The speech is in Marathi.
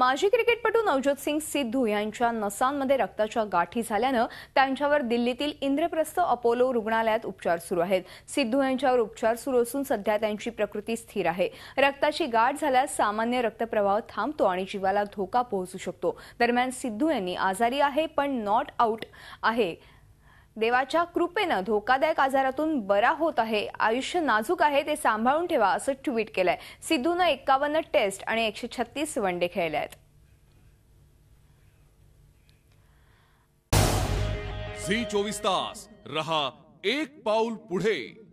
माजी क्रिकेटपटू नवज्योत सिंग सिद्धू यांच्या नसांमध्ये रक्ताच्या गाठी झाल्यानं त्यांच्यावर दिल्लीतील इंद्रप्रस्थ अपोलो रुग्णालयात उपचार सुरू आहेत सिद्धू यांच्यावर उपचार सुरू असून सध्या त्यांची प्रकृती स्थिर आहे रक्ताची गाठ झाल्यास सामान्य रक्तप्रवाह थांबतो आणि जीवाला धोका पोहोचू शकतो दरम्यान सिद्धू यांनी आजारी आहे पण नॉट आऊट आहे देवाच्या कृपेनं धोकादायक आजारातून बरा होत आहे आयुष्य नाजूक आहे ते सांभाळून ठेवा असं ट्विट केलंय सिद्धूनं एकावन्न टेस्ट आणि एकशे छत्तीस वन डे खेळले आहेत चोवीस तास रहा एक पाऊल पुढे